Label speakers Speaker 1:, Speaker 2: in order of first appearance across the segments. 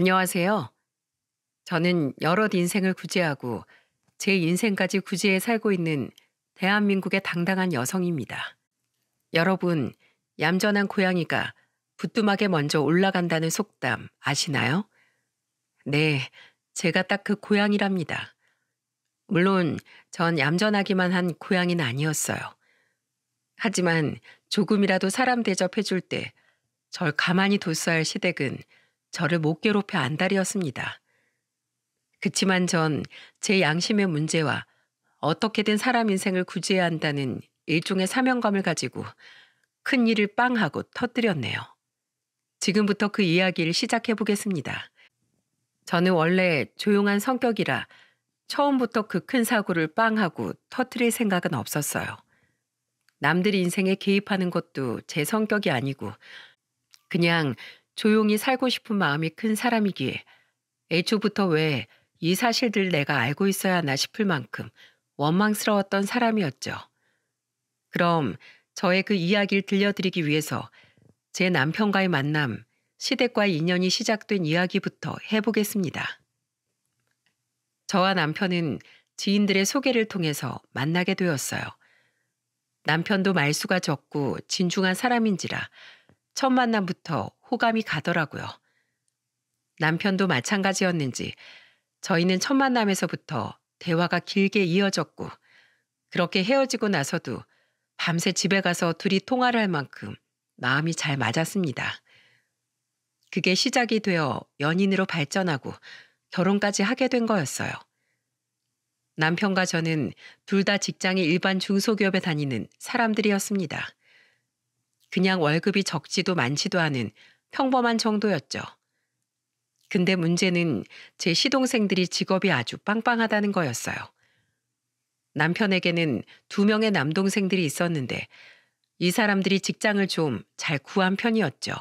Speaker 1: 안녕하세요. 저는 여럿 인생을 구제하고 제 인생까지 구제해 살고 있는 대한민국의 당당한 여성입니다. 여러분, 얌전한 고양이가 부뚜막에 먼저 올라간다는 속담 아시나요? 네, 제가 딱 그 고양이랍니다. 물론 전 얌전하기만 한 고양이는 아니었어요. 하지만 조금이라도 사람 대접해줄 때 절 가만히 뒀어야 할 시댁은 저를 못 괴롭혀 안달이었습니다. 그치만 전 제 양심의 문제와 어떻게든 사람 인생을 구제해야 한다는 일종의 사명감을 가지고 큰 일을 빵 하고 터뜨렸네요. 지금부터 그 이야기를 시작해 보겠습니다. 저는 원래 조용한 성격이라 처음부터 그 큰 사고를 빵 하고 터뜨릴 생각은 없었어요. 남들이 인생에 개입하는 것도 제 성격이 아니고 그냥 조용히 살고 싶은 마음이 큰 사람이기에 애초부터 왜 이 사실들 내가 알고 있어야 하나 싶을 만큼 원망스러웠던 사람이었죠. 그럼 저의 그 이야기를 들려드리기 위해서 제 남편과의 만남, 시댁과 인연이 시작된 이야기부터 해보겠습니다. 저와 남편은 지인들의 소개를 통해서 만나게 되었어요. 남편도 말수가 적고 진중한 사람인지라 첫 만남부터 호감이 가더라고요. 남편도 마찬가지였는지 저희는 첫 만남에서부터 대화가 길게 이어졌고 그렇게 헤어지고 나서도 밤새 집에 가서 둘이 통화를 할 만큼 마음이 잘 맞았습니다. 그게 시작이 되어 연인으로 발전하고 결혼까지 하게 된 거였어요. 남편과 저는 둘 다 직장이 일반 중소기업에 다니는 사람들이었습니다. 그냥 월급이 적지도 많지도 않은 평범한 정도였죠. 근데 문제는 제 시동생들이 직업이 아주 빵빵하다는 거였어요. 남편에게는 두 명의 남동생들이 있었는데 이 사람들이 직장을 좀 잘 구한 편이었죠.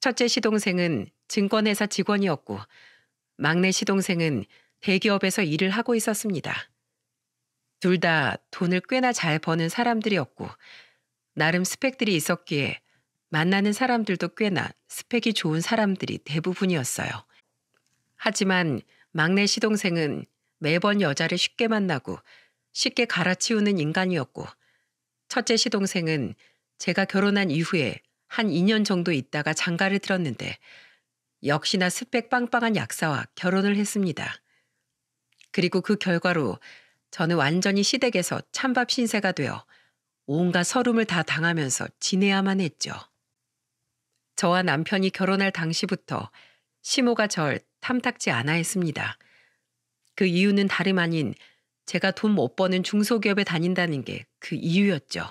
Speaker 1: 첫째 시동생은 증권회사 직원이었고 막내 시동생은 대기업에서 일을 하고 있었습니다. 둘 다 돈을 꽤나 잘 버는 사람들이었고 나름 스펙들이 있었기에 만나는 사람들도 꽤나 스펙이 좋은 사람들이 대부분이었어요. 하지만 막내 시동생은 매번 여자를 쉽게 만나고 쉽게 갈아치우는 인간이었고 첫째 시동생은 제가 결혼한 이후에 한 2년 정도 있다가 장가를 들었는데 역시나 스펙 빵빵한 약사와 결혼을 했습니다. 그리고 그 결과로 저는 완전히 시댁에서 찬밥 신세가 되어 온갖 서름을 다 당하면서 지내야만 했죠. 저와 남편이 결혼할 당시부터 시모가 절 탐탁지 않아 했습니다. 그 이유는 다름 아닌 제가 돈 못 버는 중소기업에 다닌다는 게 그 이유였죠.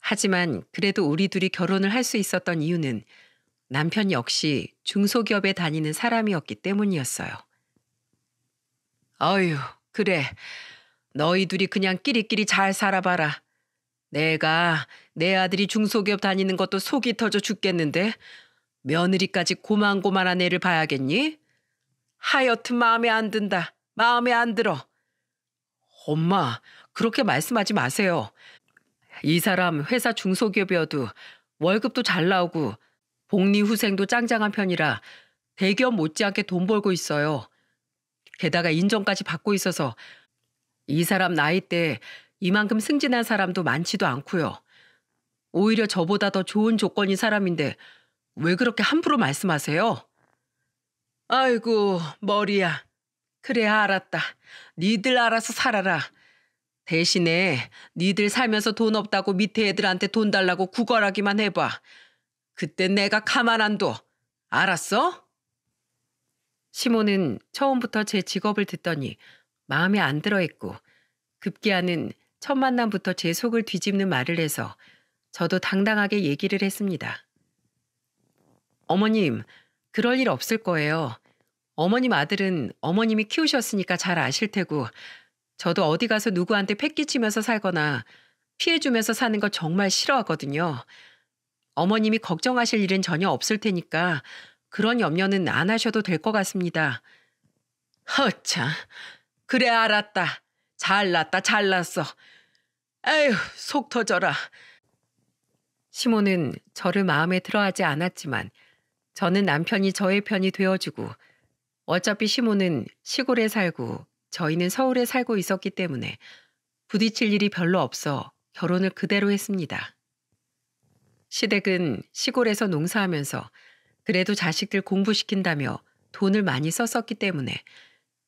Speaker 1: 하지만 그래도 우리 둘이 결혼을 할 수 있었던 이유는 남편 역시 중소기업에 다니는 사람이었기 때문이었어요. 어휴, 그래. 너희 둘이 그냥 끼리끼리 잘 살아봐라. 내가 내 아들이 중소기업 다니는 것도 속이 터져 죽겠는데 며느리까지 고만고만한 애를 봐야겠니? 하여튼 마음에 안 든다. 마음에 안 들어. 엄마, 그렇게 말씀하지 마세요. 이 사람 회사 중소기업이어도 월급도 잘 나오고 복리후생도 짱짱한 편이라 대기업 못지않게 돈 벌고 있어요. 게다가 인정까지 받고 있어서 이 사람 나이 때 이만큼 승진한 사람도 많지도 않고요. 오히려 저보다 더 좋은 조건인 사람인데 왜 그렇게 함부로 말씀하세요? 아이고 머리야. 그래야 알았다. 니들 알아서 살아라. 대신에 니들 살면서 돈 없다고 밑에 애들한테 돈 달라고 구걸하기만 해봐. 그때 내가 가만 안 둬. 알았어? 시모는 처음부터 제 직업을 듣더니 마음에 안 들어했고 급기야는 첫 만남부터 제 속을 뒤집는 말을 해서 저도 당당하게 얘기를 했습니다. 어머님, 그럴 일 없을 거예요. 어머님 아들은 어머님이 키우셨으니까 잘 아실 테고, 저도 어디 가서 누구한테 패기치면서 살거나 피해주면서 사는 거 정말 싫어하거든요. 어머님이 걱정하실 일은 전혀 없을 테니까 그런 염려는 안 하셔도 될 것 같습니다. 허참, 그래 알았다. 잘났다 잘났어. 에휴, 속 터져라. 시몬은 저를 마음에 들어하지 않았지만 저는 남편이 저의 편이 되어주고 어차피 시몬은 시골에 살고 저희는 서울에 살고 있었기 때문에 부딪힐 일이 별로 없어 결혼을 그대로 했습니다. 시댁은 시골에서 농사하면서 그래도 자식들 공부시킨다며 돈을 많이 썼었기 때문에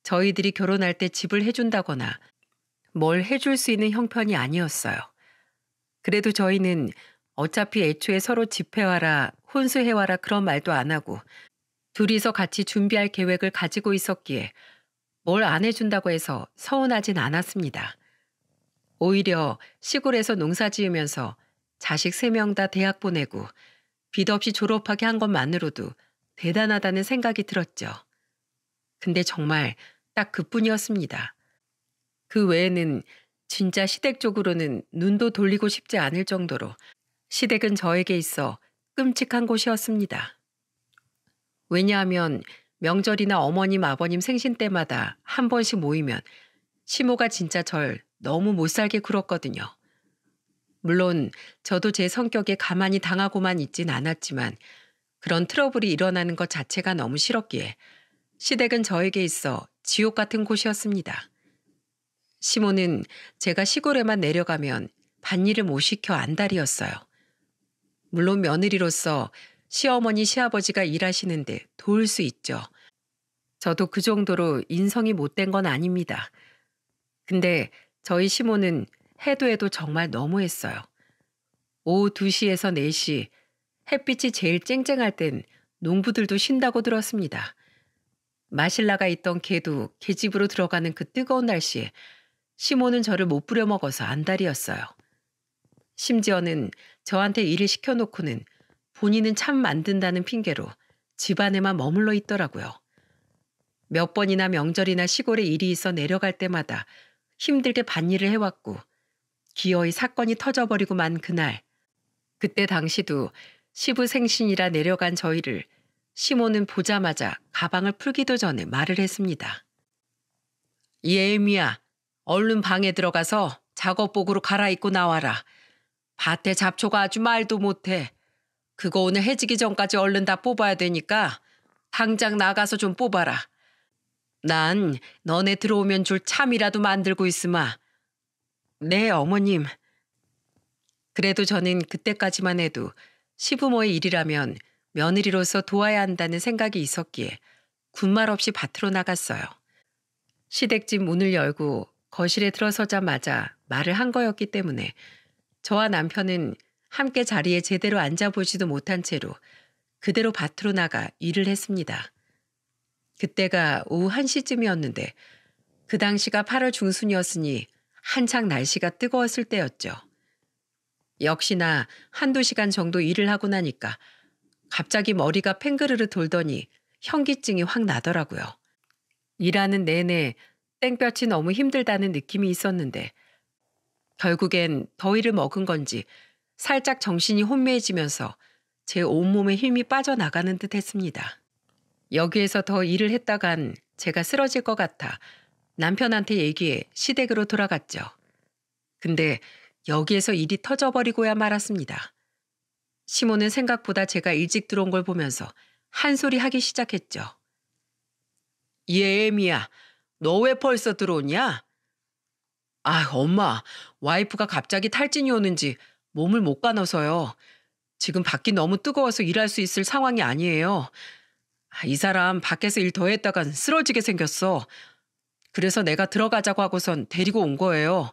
Speaker 1: 저희들이 결혼할 때 집을 해준다거나 뭘 해줄 수 있는 형편이 아니었어요. 그래도 저희는 어차피 애초에 서로 집회와라, 혼수해와라 그런 말도 안 하고 둘이서 같이 준비할 계획을 가지고 있었기에 뭘 안 해준다고 해서 서운하진 않았습니다. 오히려 시골에서 농사 지으면서 자식 세 명 다 대학 보내고 빚없이 졸업하게 한 것만으로도 대단하다는 생각이 들었죠. 근데 정말 딱 그뿐이었습니다. 그 외에는 진짜 시댁 쪽으로는 눈도 돌리고 싶지 않을 정도로 시댁은 저에게 있어 끔찍한 곳이었습니다. 왜냐하면 명절이나 어머님, 아버님 생신 때마다 한 번씩 모이면 시모가 진짜 절 너무 못 살게 굴었거든요. 물론 저도 제 성격에 가만히 당하고만 있진 않았지만 그런 트러블이 일어나는 것 자체가 너무 싫었기에 시댁은 저에게 있어 지옥 같은 곳이었습니다. 시모는 제가 시골에만 내려가면 밭일을 못 시켜 안달이었어요. 물론 며느리로서 시어머니, 시아버지가 일하시는데 도울 수 있죠. 저도 그 정도로 인성이 못된 건 아닙니다. 근데 저희 시모는 해도 해도 정말 너무했어요. 오후 2시에서 4시, 햇빛이 제일 쨍쨍할 땐 농부들도 쉰다고 들었습니다. 마실라가 있던 개도 개집으로 들어가는 그 뜨거운 날씨에 시모는 저를 못 부려먹어서 안달이었어요. 심지어는 저한테 일을 시켜놓고는 본인은 참 만든다는 핑계로 집안에만 머물러 있더라고요. 몇 번이나 명절이나 시골에 일이 있어 내려갈 때마다 힘들게 반일을 해왔고 기어이 사건이 터져버리고 만 그날 그때 당시도 시부생신이라 내려간 저희를 시모는 보자마자 가방을 풀기도 전에 말을 했습니다. 예미야, 얼른 방에 들어가서 작업복으로 갈아입고 나와라. 밭에 잡초가 아주 말도 못해. 그거 오늘 해지기 전까지 얼른 다 뽑아야 되니까 당장 나가서 좀 뽑아라. 난 너네 들어오면 줄 참이라도 만들고 있으마. 네, 어머님. 그래도 저는 그때까지만 해도 시부모의 일이라면 며느리로서 도와야 한다는 생각이 있었기에 군말 없이 밭으로 나갔어요. 시댁집 문을 열고 거실에 들어서자마자 말을 한 거였기 때문에 저와 남편은 함께 자리에 제대로 앉아보지도 못한 채로 그대로 밭으로 나가 일을 했습니다. 그때가 오후 1시쯤이었는데 그 당시가 8월 중순이었으니 한창 날씨가 뜨거웠을 때였죠. 역시나 한두 시간 정도 일을 하고 나니까 갑자기 머리가 팽그르르 돌더니 현기증이 확 나더라고요. 일하는 내내 땡볕이 너무 힘들다는 느낌이 있었는데 결국엔 더위를 먹은 건지 살짝 정신이 혼미해지면서 제 온몸에 힘이 빠져나가는 듯 했습니다. 여기에서 더 일을 했다간 제가 쓰러질 것 같아 남편한테 얘기해 시댁으로 돌아갔죠. 근데 여기에서 일이 터져버리고야 말았습니다. 시몬은 생각보다 제가 일찍 들어온 걸 보면서 한 소리 하기 시작했죠. 예미야, 너 왜 벌써 들어오냐? 아, 엄마, 와이프가 갑자기 탈진이 오는지 몸을 못 가눠서요. 지금 밖이 너무 뜨거워서 일할 수 있을 상황이 아니에요. 아, 이 사람 밖에서 일 더 했다간 쓰러지게 생겼어. 그래서 내가 들어가자고 하고선 데리고 온 거예요.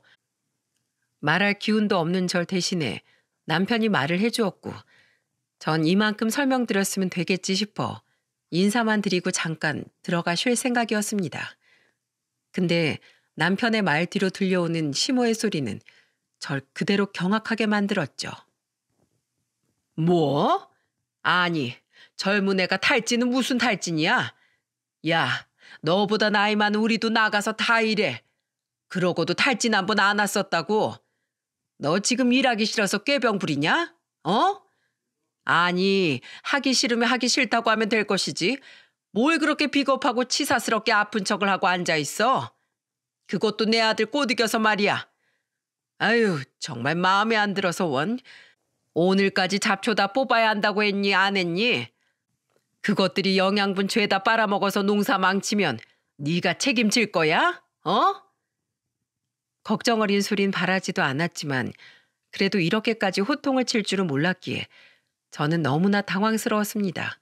Speaker 1: 말할 기운도 없는 절 대신에 남편이 말을 해주었고, 전 이만큼 설명드렸으면 되겠지 싶어 인사만 드리고 잠깐 들어가 쉴 생각이었습니다. 근데 남편의 말 뒤로 들려오는 시모의 소리는 절 그대로 경악하게 만들었죠. 뭐? 아니, 젊은 애가 탈진은 무슨 탈진이야? 야, 너보다 나이 많은 우리도 나가서 다 일해. 그러고도 탈진 한 번 안 왔었다고. 너 지금 일하기 싫어서 꾀병 부리냐? 어? 아니, 하기 싫으면 하기 싫다고 하면 될 것이지. 뭘 그렇게 비겁하고 치사스럽게 아픈 척을 하고 앉아 있어? 그것도 내 아들 꼬드겨서 말이야. 아유 정말 마음에 안 들어서 원. 오늘까지 잡초 다 뽑아야 한다고 했니 안 했니? 그것들이 영양분 죄다 빨아먹어서 농사 망치면 네가 책임질 거야? 어? 걱정 어린 소린 바라지도 않았지만 그래도 이렇게까지 호통을 칠 줄은 몰랐기에 저는 너무나 당황스러웠습니다.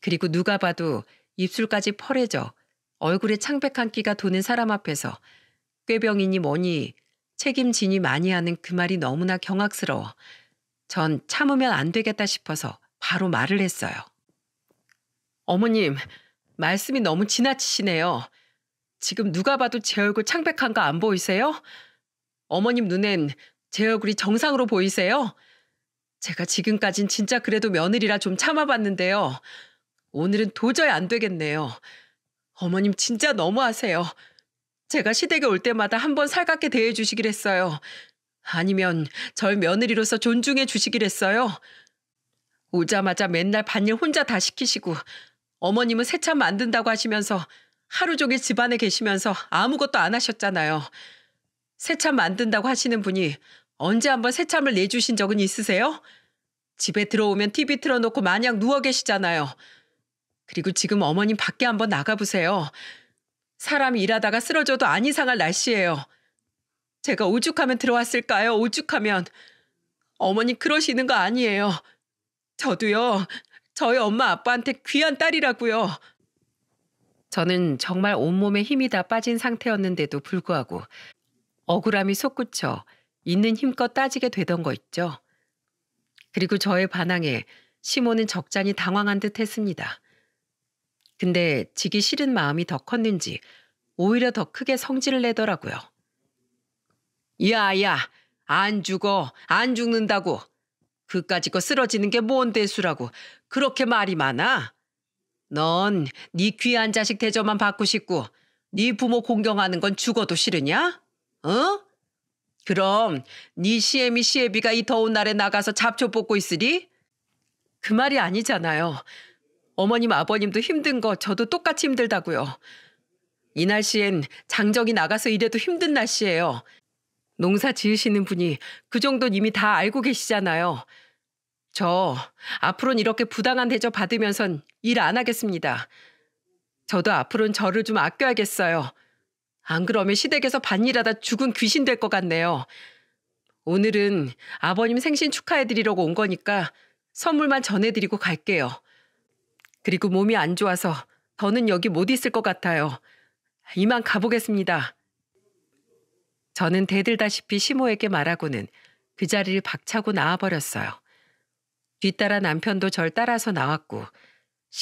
Speaker 1: 그리고 누가 봐도 입술까지 펄해져 얼굴에 창백한 끼가 도는 사람 앞에서 꾀병이니 뭐니 책임지니 많이 하는 그 말이 너무나 경악스러워 전 참으면 안 되겠다 싶어서 바로 말을 했어요. 어머님, 말씀이 너무 지나치시네요. 지금 누가 봐도 제 얼굴 창백한 거 안 보이세요? 어머님 눈엔 제 얼굴이 정상으로 보이세요? 제가 지금까진 진짜 그래도 며느리라 좀 참아봤는데요. 오늘은 도저히 안 되겠네요. 어머님 진짜 너무하세요. 제가 시댁에 올 때마다 한 번 살갑게 대해 주시길 했어요. 아니면 절 며느리로서 존중해 주시길 했어요. 오자마자 맨날 반일 혼자 다 시키시고 어머님은 새참 만든다고 하시면서 하루 종일 집안에 계시면서 아무것도 안 하셨잖아요. 새참 만든다고 하시는 분이 언제 한번 새참을 내주신 적은 있으세요? 집에 들어오면 TV 틀어놓고 마냥 누워 계시잖아요. 그리고 지금 어머님 밖에 한번 나가보세요. 사람 일하다가 쓰러져도 안 이상할 날씨예요. 제가 오죽하면 들어왔을까요? 오죽하면. 어머님 그러시는 거 아니에요. 저도요. 저희 엄마 아빠한테 귀한 딸이라고요. 저는 정말 온몸에 힘이 다 빠진 상태였는데도 불구하고 억울함이 솟구쳐 있는 힘껏 따지게 되던 거 있죠. 그리고 저의 반항에 시모는 적잖이 당황한 듯 했습니다. 근데 지기 싫은 마음이 더 컸는지 오히려 더 크게 성질을 내더라고요. 야야, 안 죽어, 안 죽는다고. 그까짓거 쓰러지는 게 뭔 대수라고. 그렇게 말이 많아? 넌 네 귀한 자식 대접만 받고 싶고 네 부모 공경하는 건 죽어도 싫으냐? 어? 그럼 네 시애미 시애비가 이 더운 날에 나가서 잡초 뽑고 있으리? 그 말이 아니잖아요. 어머님 아버님도 힘든 거 저도 똑같이 힘들다고요. 이 날씨엔 장정이 나가서 일해도 힘든 날씨예요. 농사 지으시는 분이 그 정도는 이미 다 알고 계시잖아요. 저 앞으로는 이렇게 부당한 대접 받으면선 일 안 하겠습니다. 저도 앞으로는 저를 좀 아껴야겠어요. 안 그러면 시댁에서 반일하다 죽은 귀신 될 것 같네요. 오늘은 아버님 생신 축하해드리려고 온 거니까 선물만 전해드리고 갈게요. 그리고 몸이 안 좋아서 더는 여기 못 있을 것 같아요. 이만 가보겠습니다. 저는 대들다시피 시모에게 말하고는 그 자리를 박차고 나와버렸어요. 뒤따라 남편도 절 따라서 나왔고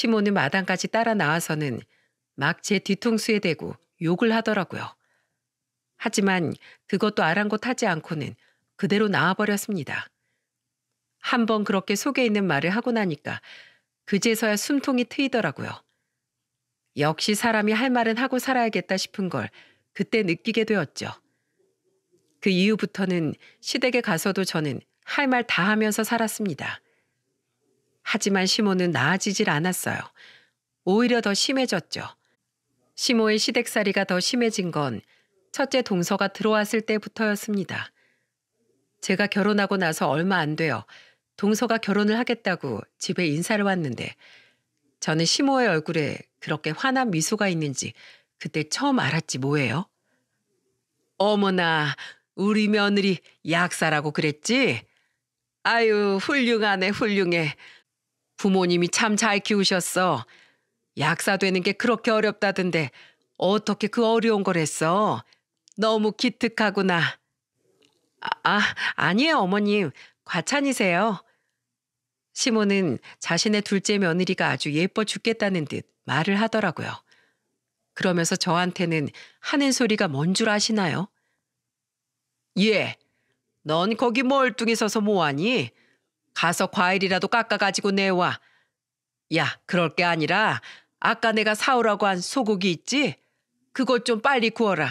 Speaker 1: 시모는 마당까지 따라 나와서는 막 제 뒤통수에 대고 욕을 하더라고요. 하지만 그것도 아랑곳하지 않고는 그대로 나와버렸습니다. 한 번 그렇게 속에 있는 말을 하고 나니까 그제서야 숨통이 트이더라고요. 역시 사람이 할 말은 하고 살아야겠다 싶은 걸 그때 느끼게 되었죠. 그 이후부터는 시댁에 가서도 저는 할 말 다 하면서 살았습니다. 하지만 시모는 나아지질 않았어요. 오히려 더 심해졌죠. 시모의 시댁살이가 더 심해진 건 첫째 동서가 들어왔을 때부터였습니다. 제가 결혼하고 나서 얼마 안 되어 동서가 결혼을 하겠다고 집에 인사를 왔는데 저는 심호의 얼굴에 그렇게 환한 미소가 있는지 그때 처음 알았지 뭐예요. 어머나, 우리 며느리 약사라고 그랬지? 아유, 훌륭하네, 훌륭해. 부모님이 참 잘 키우셨어. 약사 되는 게 그렇게 어렵다던데 어떻게 그 어려운 걸 했어? 너무 기특하구나. 아, 아 아니에요, 어머님. 과찬이세요. 시몬은 자신의 둘째 며느리가 아주 예뻐 죽겠다는 듯 말을 하더라고요. 그러면서 저한테는 하는 소리가 뭔 줄 아시나요? 예, 넌 거기 멀뚱히 서서 뭐하니? 가서 과일이라도 깎아가지고 내와. 야, 그럴 게 아니라 아까 내가 사오라고 한 소고기 있지? 그것 좀 빨리 구워라.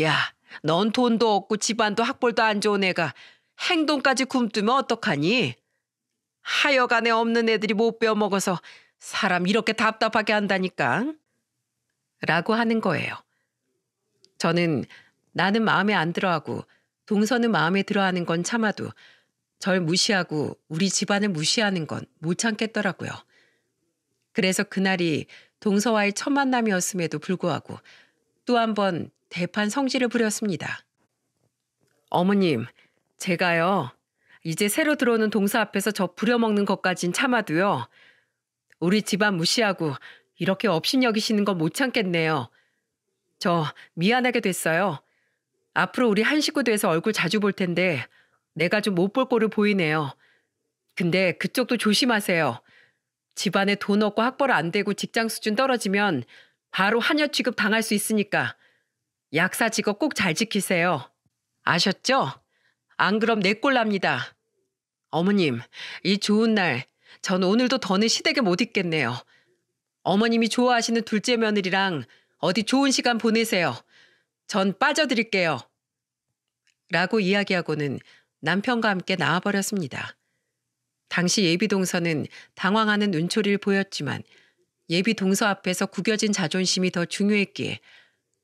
Speaker 1: 야, 넌 돈도 없고 집안도 학벌도 안 좋은 애가 행동까지 굶뜨면 어떡하니? 하여간에 없는 애들이 못 빼어먹어서 사람 이렇게 답답하게 한다니까. 라고 하는 거예요. 저는 나는 마음에 안 들어하고 동서는 마음에 들어하는 건 참아도 절 무시하고 우리 집안을 무시하는 건 못 참겠더라고요. 그래서 그날이 동서와의 첫 만남이었음에도 불구하고 또 한 번 대판 성질을 부렸습니다. 어머님, 제가요. 이제 새로 들어오는 동사 앞에서 저 부려먹는 것까진 참아도요. 우리 집안 무시하고 이렇게 업신 여기시는 건 못 참겠네요. 저 미안하게 됐어요. 앞으로 우리 한 식구 돼서 얼굴 자주 볼 텐데 내가 좀 못 볼 꼴을 보이네요. 근데 그쪽도 조심하세요. 집안에 돈 없고 학벌 안 되고 직장 수준 떨어지면 바로 한여 취급 당할 수 있으니까 약사 직업 꼭 잘 지키세요. 아셨죠? 안 그럼 내 꼴 납니다. 어머님, 이 좋은 날, 전 오늘도 더는 시댁에 못 있겠네요. 어머님이 좋아하시는 둘째 며느리랑 어디 좋은 시간 보내세요. 전 빠져드릴게요. 라고 이야기하고는 남편과 함께 나와버렸습니다. 당시 예비 동서는 당황하는 눈초리를 보였지만 예비 동서 앞에서 구겨진 자존심이 더 중요했기에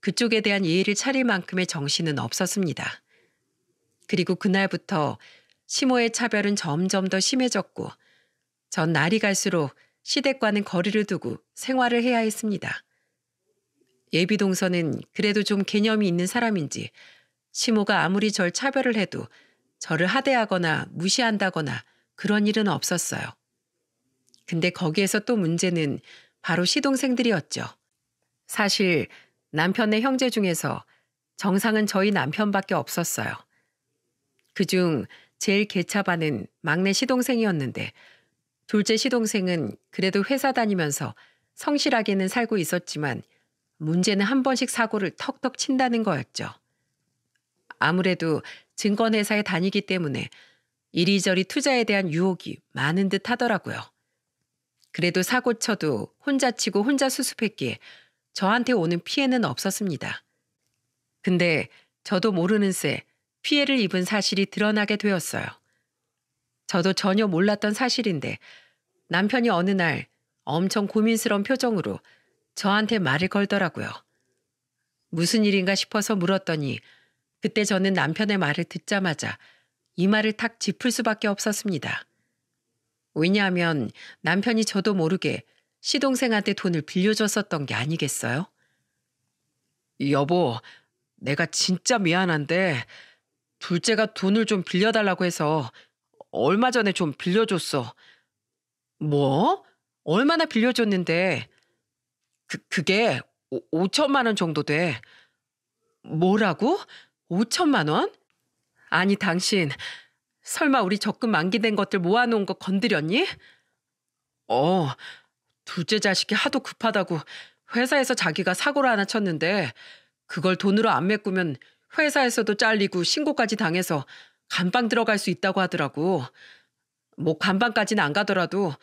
Speaker 1: 그쪽에 대한 예의를 차릴 만큼의 정신은 없었습니다. 그리고 그날부터 심호의 차별은 점점 더 심해졌고 전 날이 갈수록 시댁과는 거리를 두고 생활을 해야 했습니다. 예비 동서는 그래도 좀 개념이 있는 사람인지 심호가 아무리 절 차별을 해도 저를 하대하거나 무시한다거나 그런 일은 없었어요. 근데 거기에서 또 문제는 바로 시동생들이었죠. 사실 남편의 형제 중에서 정상은 저희 남편밖에 없었어요. 그중 제일 개차반은 막내 시동생이었는데 둘째 시동생은 그래도 회사 다니면서 성실하게는 살고 있었지만 문제는 한 번씩 사고를 턱턱 친다는 거였죠. 아무래도 증권회사에 다니기 때문에 이리저리 투자에 대한 유혹이 많은 듯 하더라고요. 그래도 사고 쳐도 혼자 치고 혼자 수습했기에 저한테 오는 피해는 없었습니다. 근데 저도 모르는 새 피해를 입은 사실이 드러나게 되었어요. 저도 전혀 몰랐던 사실인데 남편이 어느 날 엄청 고민스러운 표정으로 저한테 말을 걸더라고요. 무슨 일인가 싶어서 물었더니 그때 저는 남편의 말을 듣자마자 이 말을 탁 짚을 수밖에 없었습니다. 왜냐하면 남편이 저도 모르게 시동생한테 돈을 빌려줬었던 게 아니겠어요? 여보, 내가 진짜 미안한데 둘째가 돈을 좀 빌려달라고 해서 얼마 전에 좀 빌려줬어. 뭐? 얼마나 빌려줬는데? 그, 그게 5, 천만원 정도 돼. 뭐라고? 5천만 원? 아니, 당신. 설마 우리 적금 만기된 것들 모아놓은 거 건드렸니? 어, 둘째 자식이 하도 급하다고 회사에서 자기가 사고를 하나 쳤는데 그걸 돈으로 안 메꾸면 회사에서도 잘리고 신고까지 당해서 감방 들어갈 수 있다고 하더라고. 뭐 감방까지는 안 가더라도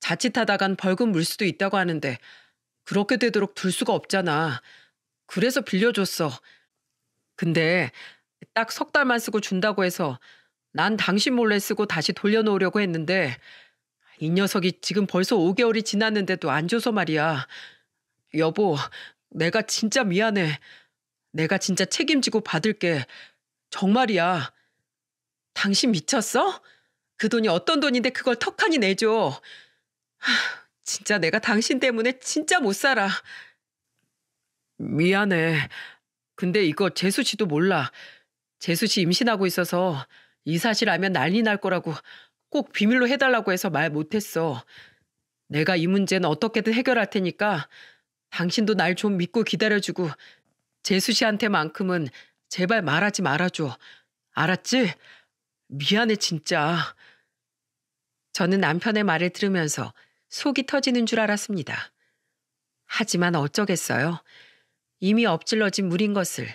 Speaker 1: 자칫하다간 벌금 물 수도 있다고 하는데 그렇게 되도록 둘 수가 없잖아. 그래서 빌려줬어. 근데 딱 석 달만 쓰고 준다고 해서 난 당신 몰래 쓰고 다시 돌려놓으려고 했는데 이 녀석이 지금 벌써 5개월이 지났는데도 안 줘서 말이야. 여보, 내가 진짜 미안해. 내가 진짜 책임지고 받을게. 정말이야. 당신 미쳤어? 그 돈이 어떤 돈인데 그걸 턱하니 내줘. 하, 진짜 내가 당신 때문에 진짜 못 살아. 미안해. 근데 이거 재수 씨도 몰라. 재수 씨 임신하고 있어서 이 사실 알면 난리 날 거라고 꼭 비밀로 해달라고 해서 말 못했어. 내가 이 문제는 어떻게든 해결할 테니까 당신도 날 좀 믿고 기다려주고 재수 씨한테만큼은 제발 말하지 말아줘. 알았지? 미안해 진짜. 저는 남편의 말을 들으면서 속이 터지는 줄 알았습니다. 하지만 어쩌겠어요. 이미 엎질러진 물인 것을.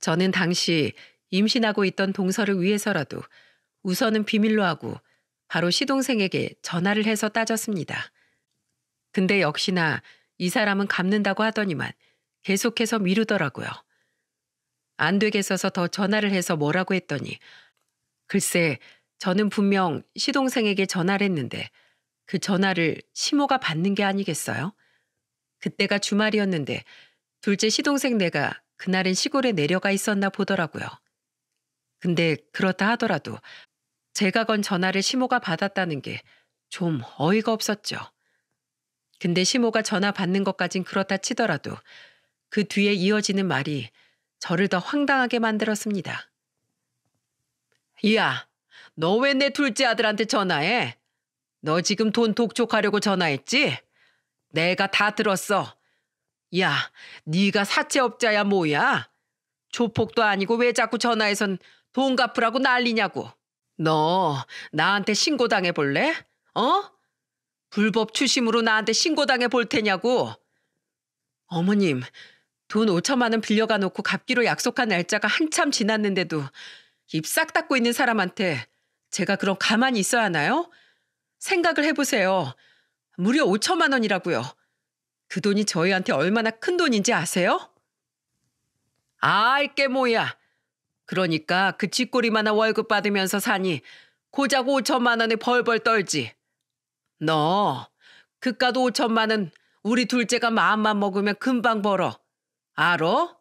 Speaker 1: 저는 당시 임신하고 있던 동서를 위해서라도 우선은 비밀로 하고 바로 시동생에게 전화를 해서 따졌습니다. 근데 역시나 이 사람은 갚는다고 하더니만 계속해서 미루더라고요. 안 되겠어서 더 전화를 해서 뭐라고 했더니 글쎄 저는 분명 시동생에게 전화를 했는데 그 전화를 시모가 받는 게 아니겠어요? 그때가 주말이었는데 둘째 시동생 내가 그날은 시골에 내려가 있었나 보더라고요. 근데 그렇다 하더라도 제가 건 전화를 시모가 받았다는 게 좀 어이가 없었죠. 근데 시모가 전화 받는 것까진 그렇다 치더라도 그 뒤에 이어지는 말이 저를 더 황당하게 만들었습니다. 이야, 너 왜 내 둘째 아들한테 전화해? 너 지금 돈 독촉하려고 전화했지? 내가 다 들었어. 야, 네가 사채업자야 뭐야? 조폭도 아니고 왜 자꾸 전화해선 돈 갚으라고 난리냐고. 너 나한테 신고당해 볼래? 어? 불법 추심으로 나한테 신고당해 볼 테냐고. 어머님, 돈 5천만 원 빌려가 놓고 갚기로 약속한 날짜가 한참 지났는데도 입싹 닫고 있는 사람한테 제가 그럼 가만히 있어야 하나요? 생각을 해보세요. 무려 5천만 원이라고요. 그 돈이 저희한테 얼마나 큰 돈인지 아세요? 아, 이게 뭐야. 그러니까 그 쥐꼬리만한 월급 받으면서 사니 고작 5천만 원에 벌벌 떨지. 너 그까도 5천만 원 우리 둘째가 마음만 먹으면 금방 벌어. 알어?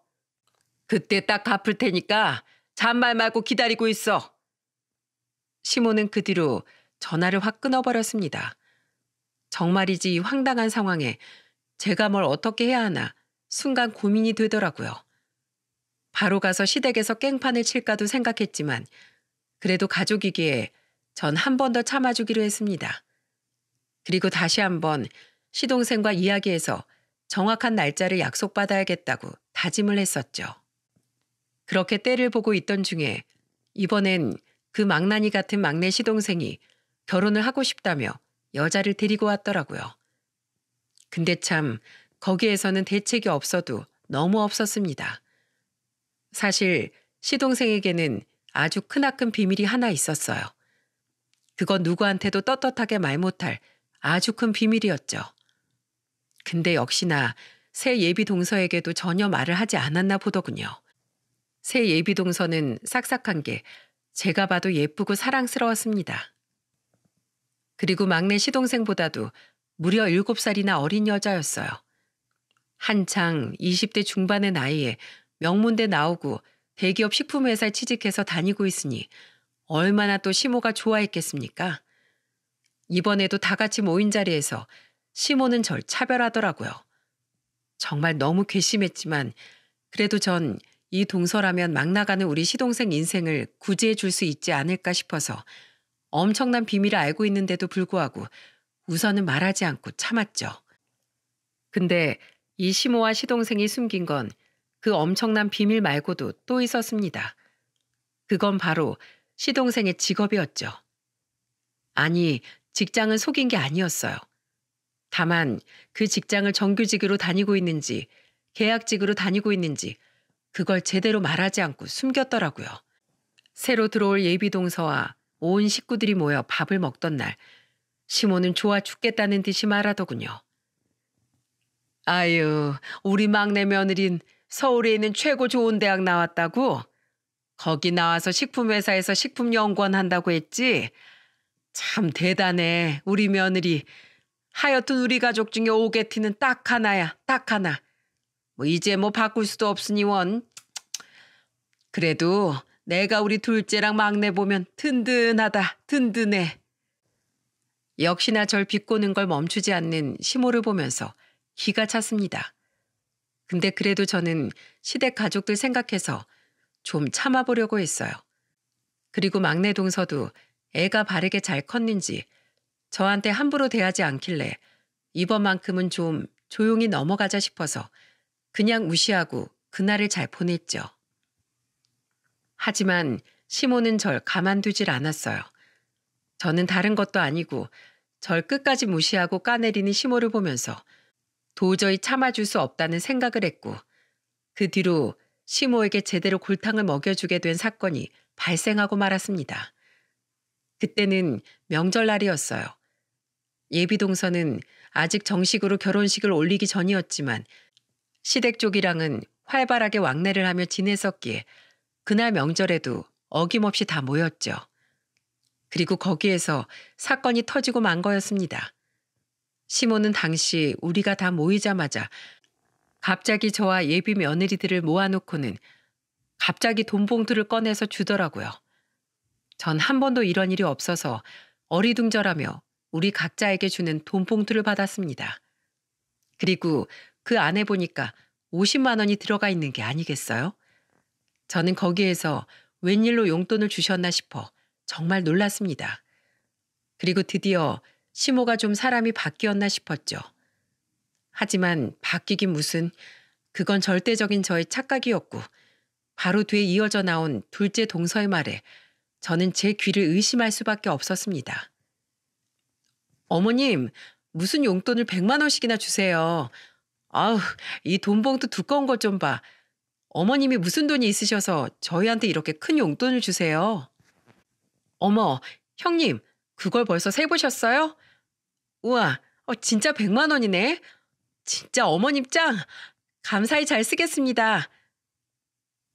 Speaker 1: 그때 딱 갚을 테니까 잔말 말고 기다리고 있어. 시모는 그 뒤로 전화를 확 끊어버렸습니다. 정말이지 황당한 상황에 제가 뭘 어떻게 해야 하나 순간 고민이 되더라고요. 바로 가서 시댁에서 깽판을 칠까도 생각했지만 그래도 가족이기에 전 한 번 더 참아주기로 했습니다. 그리고 다시 한 번 시동생과 이야기해서 정확한 날짜를 약속받아야겠다고 다짐을 했었죠. 그렇게 때를 보고 있던 중에 이번엔 그 망나니 같은 막내 시동생이 결혼을 하고 싶다며 여자를 데리고 왔더라고요. 근데 참 거기에서는 대책이 없어도 너무 없었습니다. 사실 시동생에게는 아주 크나큰 비밀이 하나 있었어요. 그건 누구한테도 떳떳하게 말 못할 아주 큰 비밀이었죠. 근데 역시나 새 예비 동서에게도 전혀 말을 하지 않았나 보더군요. 새 예비 동서는 싹싹한 게 제가 봐도 예쁘고 사랑스러웠습니다. 그리고 막내 시동생보다도 무려 7살이나 어린 여자였어요. 한창 20대 중반의 나이에 명문대 나오고 대기업 식품회사에 취직해서 다니고 있으니 얼마나 또 시모가 좋아했겠습니까? 이번에도 다 같이 모인 자리에서 시모는 절 차별하더라고요. 정말 너무 괘씸했지만 그래도 전 이 동서라면 막 나가는 우리 시동생 인생을 구제해 줄 수 있지 않을까 싶어서 엄청난 비밀을 알고 있는데도 불구하고 우선은 말하지 않고 참았죠. 근데 이 시모와 시동생이 숨긴 건 그 엄청난 비밀 말고도 또 있었습니다. 그건 바로 시동생의 직업이었죠. 아니, 직장은 속인 게 아니었어요. 다만 그 직장을 정규직으로 다니고 있는지 계약직으로 다니고 있는지 그걸 제대로 말하지 않고 숨겼더라고요. 새로 들어올 예비동서와 온 식구들이 모여 밥을 먹던 날 시모는 좋아 죽겠다는 듯이 말하더군요. 아유, 우리 막내 며느린 서울에 있는 최고 좋은 대학 나왔다고? 거기 나와서 식품회사에서 식품연구원 한다고 했지? 참 대단해, 우리 며느리. 하여튼 우리 가족 중에 오게티는 딱 하나야, 딱 하나. 뭐 이제 뭐 바꿀 수도 없으니 원. 그래도 내가 우리 둘째랑 막내 보면 든든하다, 든든해. 역시나 절 비꼬는 걸 멈추지 않는 시모를 보면서 기가 찼습니다. 근데 그래도 저는 시댁 가족들 생각해서 좀 참아보려고 했어요. 그리고 막내 동서도 애가 바르게 잘 컸는지 저한테 함부로 대하지 않길래 이번만큼은 좀 조용히 넘어가자 싶어서 그냥 무시하고 그날을 잘 보냈죠. 하지만 시모는 절 가만두질 않았어요. 저는 다른 것도 아니고 절 끝까지 무시하고 까내리는 시모를 보면서 도저히 참아줄 수 없다는 생각을 했고 그 뒤로 시모에게 제대로 골탕을 먹여주게 된 사건이 발생하고 말았습니다. 그때는 명절날이었어요. 예비 동서는 아직 정식으로 결혼식을 올리기 전이었지만 시댁 쪽이랑은 활발하게 왕래를 하며 지냈었기에 그날 명절에도 어김없이 다 모였죠. 그리고 거기에서 사건이 터지고 만 거였습니다. 시모는 당시 우리가 다 모이자마자 갑자기 저와 예비 며느리들을 모아놓고는 갑자기 돈 봉투를 꺼내서 주더라고요. 전 한 번도 이런 일이 없어서 어리둥절하며 우리 각자에게 주는 돈봉투를 받았습니다. 그리고 그 안에 보니까 50만 원이 들어가 있는 게 아니겠어요? 저는 거기에서 웬일로 용돈을 주셨나 싶어 정말 놀랐습니다. 그리고 드디어 시모가 좀 사람이 바뀌었나 싶었죠. 하지만 바뀌긴 무슨 그건 절대적인 저의 착각이었고 바로 뒤에 이어져 나온 둘째 동서의 말에 저는 제 귀를 의심할 수밖에 없었습니다. 어머님, 무슨 용돈을 100만 원씩이나 주세요. 아우, 이 돈봉투 두꺼운 것 좀 봐. 어머님이 무슨 돈이 있으셔서 저희한테 이렇게 큰 용돈을 주세요. 어머, 형님, 그걸 벌써 세보셨어요? 우와, 어, 진짜 100만 원이네. 진짜 어머님 짱! 감사히 잘 쓰겠습니다.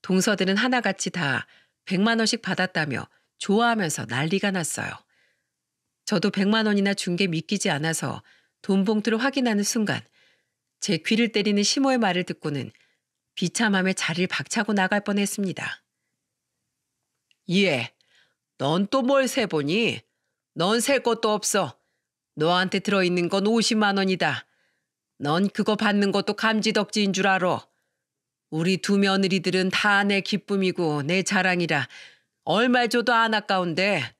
Speaker 1: 동서들은 하나같이 다 100만 원씩 받았다며 좋아하면서 난리가 났어요. 저도 100만 원이나 준 게 믿기지 않아서 돈 봉투를 확인하는 순간 제 귀를 때리는 시모의 말을 듣고는 비참함에 자리를 박차고 나갈 뻔했습니다. 예, 넌 또 뭘 세보니? 넌 셀 것도 없어. 너한테 들어있는 건 50만 원이다. 넌 그거 받는 것도 감지덕지인 줄 알아. 우리 두 며느리들은 다 내 기쁨이고 내 자랑이라 얼마 줘도 안 아까운데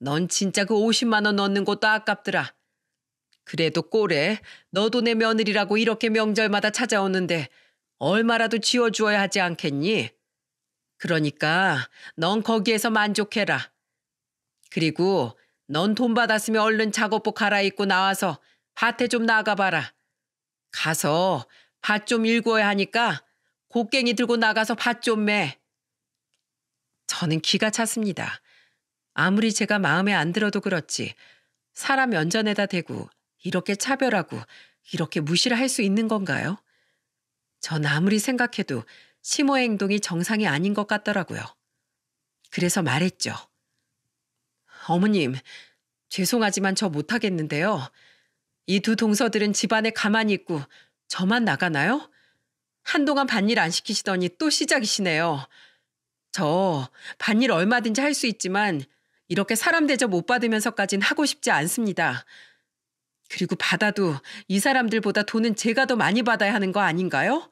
Speaker 1: 넌 진짜 그 50만 원 넣는 것도 아깝더라. 그래도 꼴에 너도 내 며느리라고 이렇게 명절마다 찾아오는데 얼마라도 지어주어야 하지 않겠니? 그러니까 넌 거기에서 만족해라. 그리고 넌 돈 받았으면 얼른 작업복 갈아입고 나와서 밭에 좀 나가봐라. 가서 밭 좀 일구어야 하니까 곡괭이 들고 나가서 밭 좀 매. 저는 기가 찼습니다. 아무리 제가 마음에 안 들어도 그렇지 사람 연전에다 대고 이렇게 차별하고 이렇게 무시를 할 수 있는 건가요? 전 아무리 생각해도 심호의 행동이 정상이 아닌 것 같더라고요. 그래서 말했죠. 어머님, 죄송하지만 저 못하겠는데요. 이 두 동서들은 집안에 가만히 있고 저만 나가나요? 한동안 반일 안 시키시더니 또 시작이시네요. 저 반일 얼마든지 할 수 있지만 이렇게 사람 대접 못 받으면서까진 하고 싶지 않습니다. 그리고 받아도 이 사람들보다 돈은 제가 더 많이 받아야 하는 거 아닌가요?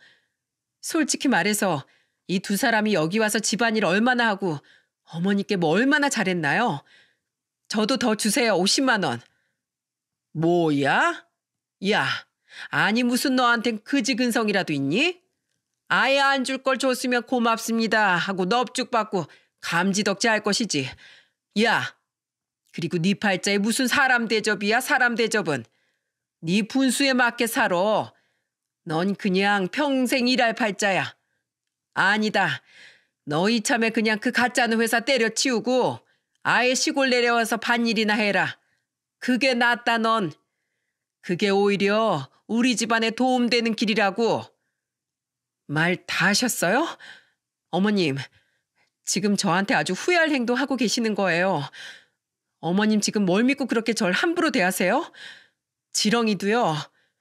Speaker 1: 솔직히 말해서 이 두 사람이 여기 와서 집안일 얼마나 하고 어머니께 뭐 얼마나 잘했나요? 저도 더 주세요. 50만 원. 뭐야? 야, 아니 무슨 너한텐 그지근성이라도 있니? 아예 안 줄 걸 줬으면 고맙습니다 하고 넙죽받고 감지덕지할 것이지. 야, 그리고 네 팔자에 무슨 사람 대접이야 사람 대접은. 네 분수에 맞게 살아. 넌 그냥 평생 일할 팔자야. 아니다. 너희 참에 그냥 그 가짜는 회사 때려치우고 아예 시골 내려와서 반일이나 해라. 그게 낫다 넌. 그게 오히려 우리 집안에 도움되는 길이라고. 말 다 하셨어요? 어머님, 지금 저한테 아주 후회할 행동하고 계시는 거예요. 어머님 지금 뭘 믿고 그렇게 절 함부로 대하세요? 지렁이도요.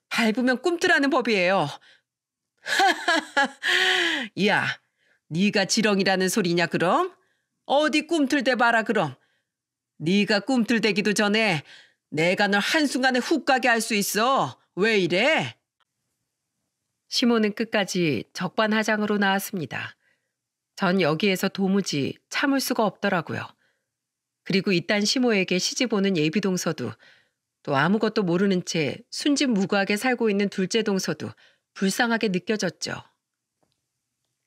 Speaker 1: 밟으면 꿈틀하는 법이에요. 이 야, 네가 지렁이라는 소리냐 그럼? 어디 꿈틀대 봐라 그럼. 네가 꿈틀대기도 전에 내가 널 한순간에 훅 가게 할 수 있어. 왜 이래? 시모는 끝까지 적반하장으로 나왔습니다. 전 여기에서 도무지 참을 수가 없더라고요. 그리고 이딴 시모에게 시집오는 예비 동서도 또 아무것도 모르는 채 순진무구하게 살고 있는 둘째 동서도 불쌍하게 느껴졌죠.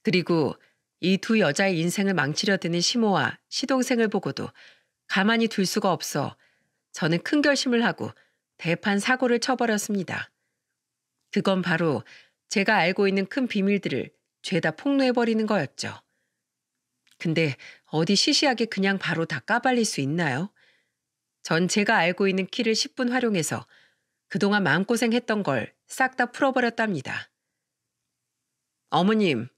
Speaker 1: 그리고 이 두 여자의 인생을 망치려 드는 시모와 시동생을 보고도 가만히 둘 수가 없어 저는 큰 결심을 하고 대판 사고를 쳐버렸습니다. 그건 바로 제가 알고 있는 큰 비밀들을 죄다 폭로해버리는 거였죠. 근데 어디 시시하게 그냥 바로 다 까발릴 수 있나요? 전 제가 알고 있는 키를 10분 활용해서 그동안 마음고생했던 걸 싹 다 풀어버렸답니다. 어머님,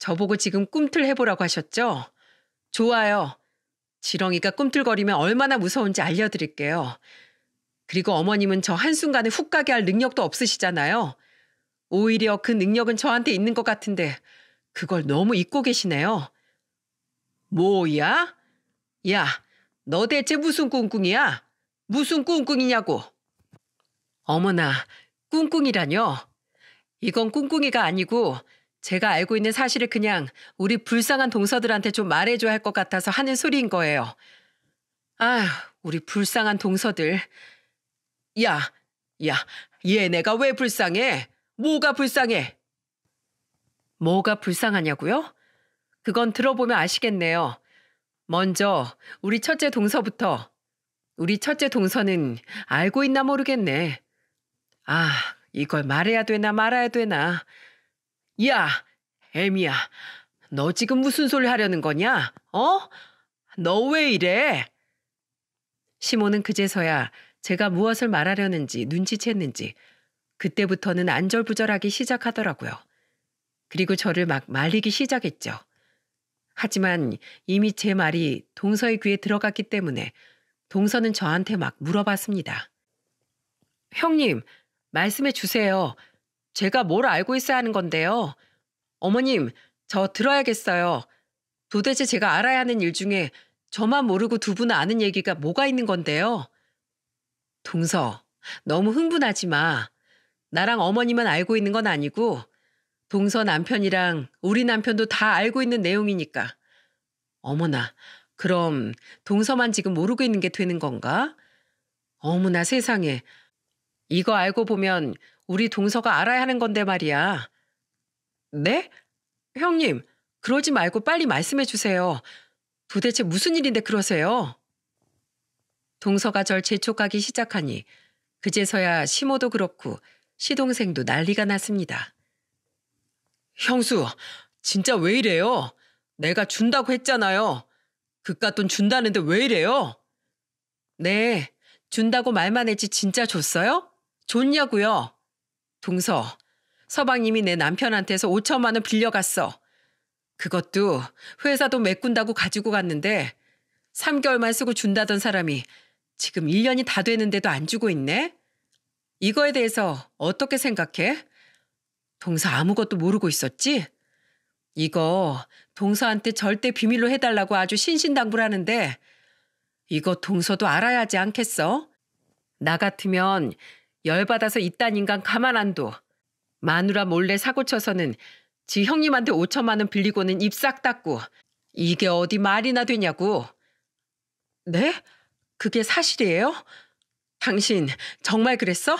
Speaker 1: 저보고 지금 꿈틀해보라고 하셨죠? 좋아요. 지렁이가 꿈틀거리면 얼마나 무서운지 알려드릴게요. 그리고 어머님은 저 한순간에 훅 가게 할 능력도 없으시잖아요. 오히려 그 능력은 저한테 있는 것 같은데 그걸 너무 잊고 계시네요. 뭐야? 야, 너 대체 무슨 꿍꿍이야? 무슨 꿍꿍이냐고? 어머나, 꿍꿍이라뇨? 이건 꿍꿍이가 아니고 제가 알고 있는 사실을 그냥 우리 불쌍한 동서들한테 좀 말해줘야 할 것 같아서 하는 소리인 거예요. 아휴, 우리 불쌍한 동서들. 야, 야, 얘네가 왜 불쌍해? 뭐가 불쌍해? 뭐가 불쌍하냐고요? 그건 들어보면 아시겠네요. 먼저 우리 첫째 동서부터. 우리 첫째 동서는 알고 있나 모르겠네. 아, 이걸 말해야 되나 말아야 되나. 야, 애미야. 너 지금 무슨 소리 하려는 거냐? 어? 너 왜 이래? 시모는 그제서야 제가 무엇을 말하려는지 눈치챘는지 그때부터는 안절부절하기 시작하더라고요. 그리고 저를 막 말리기 시작했죠. 하지만 이미 제 말이 동서의 귀에 들어갔기 때문에 동서는 저한테 막 물어봤습니다. 형님, 말씀해 주세요. 제가 뭘 알고 있어야 하는 건데요. 어머님, 저 들어야겠어요. 도대체 제가 알아야 하는 일 중에 저만 모르고 두 분은 아는 얘기가 뭐가 있는 건데요. 동서, 너무 흥분하지 마. 나랑 어머님만 알고 있는 건 아니고 동서 남편이랑 우리 남편도 다 알고 있는 내용이니까. 어머나, 그럼 동서만 지금 모르고 있는 게 되는 건가? 어머나 세상에. 이거 알고 보면 우리 동서가 알아야 하는 건데 말이야. 네? 형님, 그러지 말고 빨리 말씀해 주세요. 도대체 무슨 일인데 그러세요? 동서가 절 재촉하기 시작하니 그제서야 시모도 그렇고 시동생도 난리가 났습니다. 형수, 진짜 왜 이래요? 내가 준다고 했잖아요. 그깟 돈 준다는데 왜 이래요? 네, 준다고 말만 했지 진짜 줬어요? 줬냐고요? 동서, 서방님이 내 남편한테서 5천만 원 빌려갔어. 그것도 회사 도 메꾼다고 가지고 갔는데 3개월만 쓰고 준다던 사람이 지금 1년이 다됐는데도안 주고 있네? 이거에 대해서 어떻게 생각해? 동서 아무것도 모르고 있었지? 이거 동서한테 절대 비밀로 해달라고 아주 신신당부를 하는데 이거 동서도 알아야 하지 않겠어? 나 같으면 열받아서 이딴 인간 가만 안 둬. 마누라 몰래 사고쳐서는 지 형님한테 5천만 원 빌리고는 입 싹 닦고 이게 어디 말이나 되냐고. 네? 그게 사실이에요? 당신 정말 그랬어?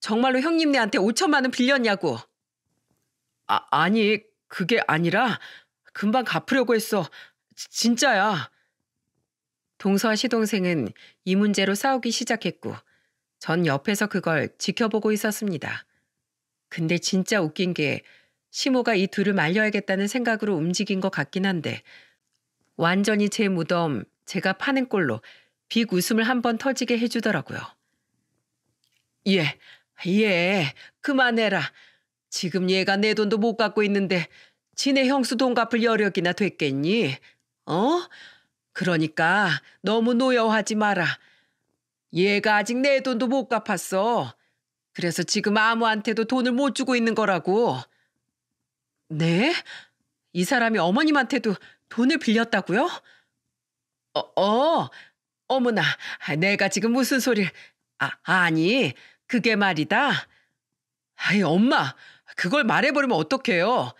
Speaker 1: 정말로 형님네한테 5천만 원 빌렸냐고. 아, 아니, 그게 아니라 금방 갚으려고 했어. 지, 진짜야. 동서와 시동생은 이 문제로 싸우기 시작했고 전 옆에서 그걸 지켜보고 있었습니다. 근데 진짜 웃긴 게 시모가 이 둘을 말려야겠다는 생각으로 움직인 것 같긴 한데 완전히 제 무덤 제가 파는 꼴로 빅 웃음을 한 번 터지게 해주더라고요. 예, 예, 그만해라. 지금 얘가 내 돈도 못 갚고 있는데 지네 형수 돈 갚을 여력이나 됐겠니? 어? 그러니까 너무 노여워하지 마라. 얘가 아직 내 돈도 못 갚았어. 그래서 지금 아무한테도 돈을 못 주고 있는 거라고. 네? 이 사람이 어머님한테도 돈을 빌렸다고요? 어, 어, 어머나, 내가 지금 무슨 소리를. 아, 아니, 그게 말이다. 아이, 엄마, 그걸 말해버리면 어떡해요?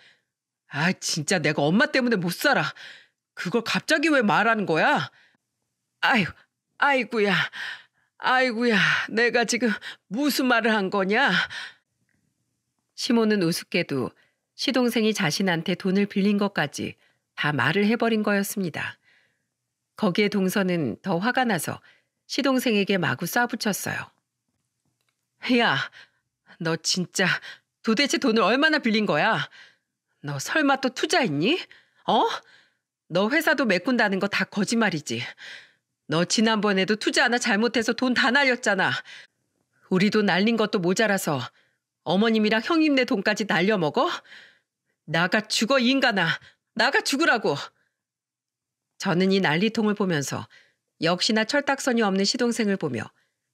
Speaker 1: 아, 진짜 내가 엄마 때문에 못 살아. 그걸 갑자기 왜 말하는 거야? 아유, 아이구야. 아이구야. 내가 지금 무슨 말을 한 거냐? 시모는 우습게도 시동생이 자신한테 돈을 빌린 것까지 다 말을 해버린 거였습니다. 거기에 동서는 더 화가 나서 시동생에게 마구 쏴붙였어요. 야, 너 진짜 도대체 돈을 얼마나 빌린 거야? 너 설마 또 투자했니? 어? 너 회사도 메꾼다는 거 다 거짓말이지. 너 지난번에도 투자 하나 잘못해서 돈 다 날렸잖아. 우리 도 날린 것도 모자라서 어머님이랑 형님네 돈까지 날려먹어? 나가 죽어 이 인간아. 나가 죽으라고. 저는 이 난리통을 보면서 역시나 철딱선이 없는 시동생을 보며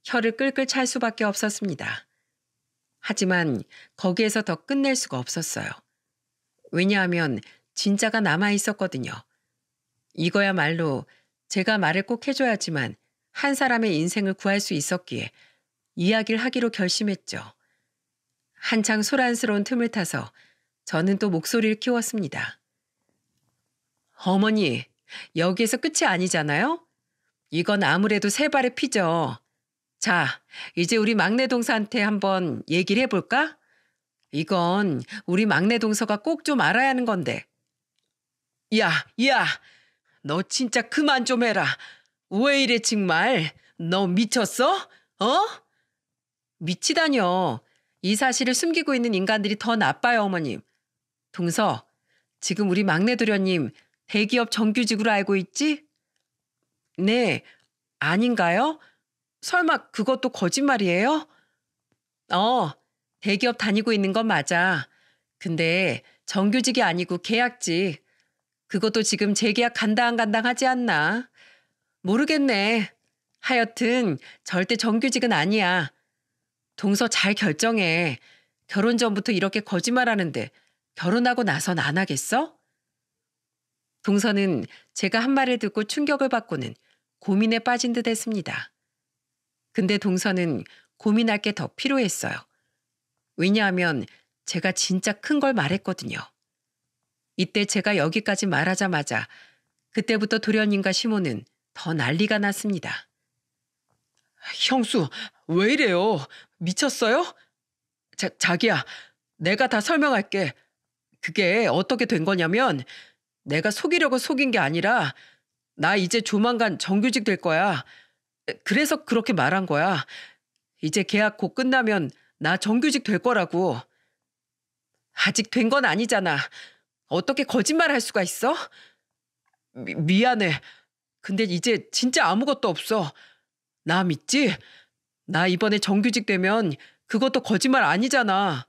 Speaker 1: 혀를 끌끌 찰 수밖에 없었습니다. 하지만 거기에서 더 끝낼 수가 없었어요. 왜냐하면 진짜가 남아 있었거든요. 이거야말로 제가 말을 꼭 해줘야지만 한 사람의 인생을 구할 수 있었기에 이야기를 하기로 결심했죠. 한창 소란스러운 틈을 타서 저는 또 목소리를 키웠습니다. 어머니, 여기에서 끝이 아니잖아요? 이건 아무래도 세 발의 피죠. 자, 이제 우리 막내 동사한테 한번 얘기를 해볼까? 이건 우리 막내 동서가 꼭 좀 알아야 하는 건데. 야, 야, 너 진짜 그만 좀 해라. 왜 이래, 정말? 너 미쳤어? 어? 미치다뇨이 사실을 숨기고 있는 인간들이 더 나빠요, 어머님. 동서, 지금 우리 막내 도련님 대기업 정규직으로 알고 있지? 네, 아닌가요? 설마 그것도 거짓말이에요? 어, 대기업 다니고 있는 건 맞아. 근데 정규직이 아니고 계약직. 그것도 지금 재계약 간당간당 하지 않나? 모르겠네. 하여튼 절대 정규직은 아니야. 동서 잘 결정해. 결혼 전부터 이렇게 거짓말하는데 결혼하고 나선 안 하겠어? 동서는 제가 한 말을 듣고 충격을 받고는 고민에 빠진 듯 했습니다. 근데 동서는 고민할 게 더 필요했어요. 왜냐하면 제가 진짜 큰 걸 말했거든요. 이때 제가 여기까지 말하자마자 그때부터 도련님과 시모는 더 난리가 났습니다. 형수, 왜 이래요? 미쳤어요? 자, 자기야, 내가 다 설명할게. 그게 어떻게 된 거냐면 내가 속이려고 속인 게 아니라 나 이제 조만간 정규직 될 거야. 그래서 그렇게 말한 거야. 이제 계약 곧 끝나면 나 정규직 될 거라고. 아직 된 건 아니잖아. 어떻게 거짓말 할 수가 있어? 미, 미안해. 근데 이제 진짜 아무것도 없어. 나 믿지? 나 이번에 정규직 되면 그것도 거짓말 아니잖아.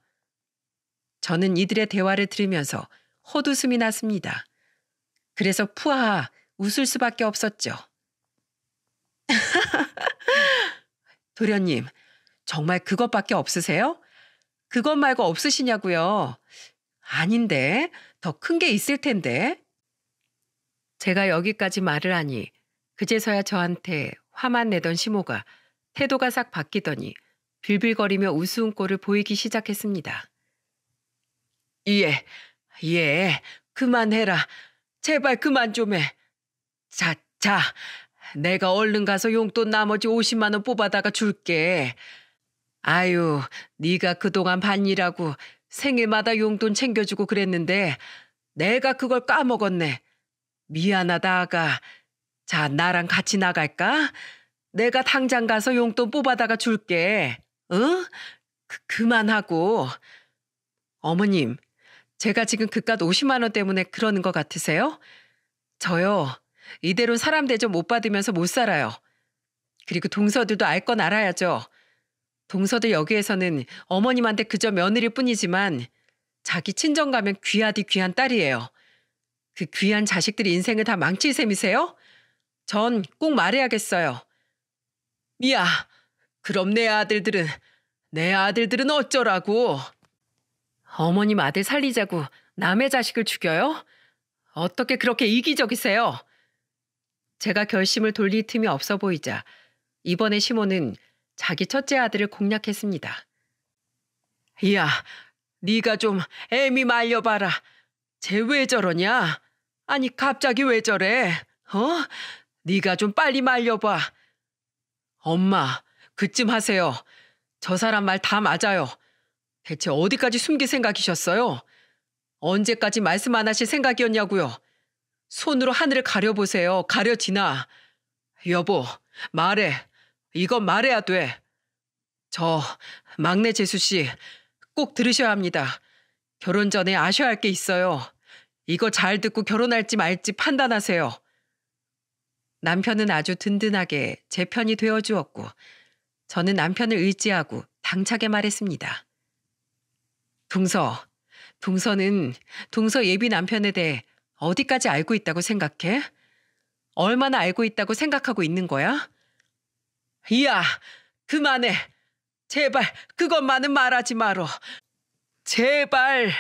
Speaker 1: 저는 이들의 대화를 들으면서 헛웃음이 났습니다. 그래서 푸하 웃을 수밖에 없었죠. 도련님, 정말 그것밖에 없으세요? 그것 말고 없으시냐고요? 아닌데, 더 큰 게 있을 텐데. 제가 여기까지 말을 하니 그제서야 저한테 화만 내던 시모가 태도가 싹 바뀌더니 빌빌거리며 우스운 꼴을 보이기 시작했습니다. 예, 예, 그만해라. 제발 그만 좀 해. 자, 자, 내가 얼른 가서 용돈 나머지 50만 원 뽑아다가 줄게. 아유, 네가 그동안 반일하고 생일마다 용돈 챙겨주고 그랬는데 내가 그걸 까먹었네. 미안하다 아가. 자, 나랑 같이 나갈까? 내가 당장 가서 용돈 뽑아다가 줄게. 응? 어? 그, 그만하고. 어머님, 제가 지금 그깟 50만 원 때문에 그러는 것 같으세요? 저요. 이대로 사람 대접 못 받으면서 못 살아요. 그리고 동서들도 알 건 알아야죠. 동서들 여기에서는 어머님한테 그저 며느리 뿐이지만 자기 친정 가면 귀하디 귀한 딸이에요. 그 귀한 자식들이 인생을 다 망칠 셈이세요? 전 꼭 말해야겠어요. 미야, 그럼 내 아들들은, 내 아들들은 어쩌라고? 어머님 아들 살리자고 남의 자식을 죽여요? 어떻게 그렇게 이기적이세요? 제가 결심을 돌릴 틈이 없어 보이자 이번에 시몬은 자기 첫째 아들을 공략했습니다. 야, 네가 좀 애미 말려봐라. 쟤 왜 저러냐? 아니 갑자기 왜 저래? 어? 네가 좀 빨리 말려봐. 엄마, 그쯤 하세요. 저 사람 말 다 맞아요. 대체 어디까지 숨길 생각이셨어요? 언제까지 말씀 안 하실 생각이었냐고요. 손으로 하늘을 가려보세요. 가려지나. 여보, 말해. 이건 말해야 돼. 저 막내 재수 씨꼭 들으셔야 합니다. 결혼 전에 아셔야 할 게 있어요. 이거 잘 듣고 결혼할지 말지 판단하세요. 남편은 아주 든든하게 제 편이 되어 주었고 저는 남편을 의지하고 당차게 말했습니다. 둥서둥서는둥서 예비 남편에 대해 어디까지 알고 있다고 생각해? 얼마나 알고 있다고 생각하고 있는 거야? 이야, 그만해. 제발 그것만은 말하지 마라. 제발.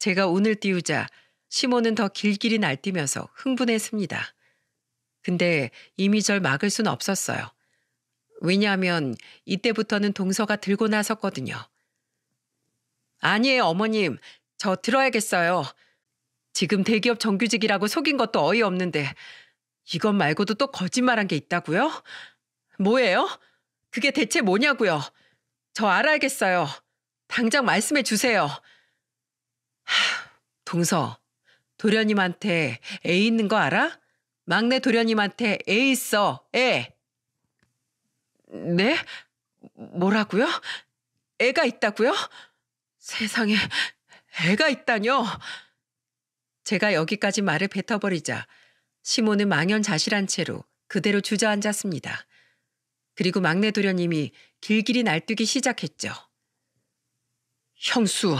Speaker 1: 제가 운을 띄우자 시몬은 더 길길이 날뛰면서 흥분했습니다. 근데 이미 절 막을 순 없었어요. 왜냐하면 이때부터는 동서가 들고 나섰거든요. 아니에요, 어머님. 저 들어야겠어요. 지금 대기업 정규직이라고 속인 것도 어이없는데 이것 말고도 또 거짓말한 게 있다고요? 뭐예요? 그게 대체 뭐냐고요? 저 알아야겠어요. 당장 말씀해 주세요. 하, 동서, 도련님한테 애 있는 거 알아? 막내 도련님한테 애 있어, 애. 네? 뭐라고요? 애가 있다고요? 세상에 애가 있다뇨. 제가 여기까지 말을 뱉어버리자 시몬은 망연자실한 채로 그대로 주저앉았습니다. 그리고 막내 도련님이 길길이 날뛰기 시작했죠. 형수,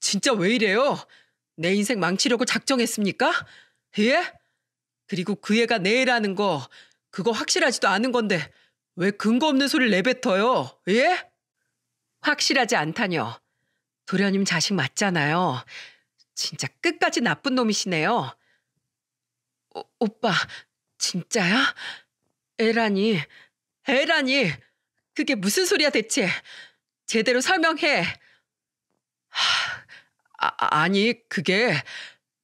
Speaker 1: 진짜 왜 이래요? 내 인생 망치려고 작정했습니까? 예? 그리고 그 애가 내라는 거 그거 확실하지도 않은 건데 왜 근거 없는 소리를 내뱉어요? 예? 확실하지 않다뇨. 도련님 자식 맞잖아요. 진짜 끝까지 나쁜 놈이시네요. 오, 오빠, 진짜야? 에라니, 에라니, 그게 무슨 소리야 대체? 제대로 설명해. 하, 아, 아, 아니, 그게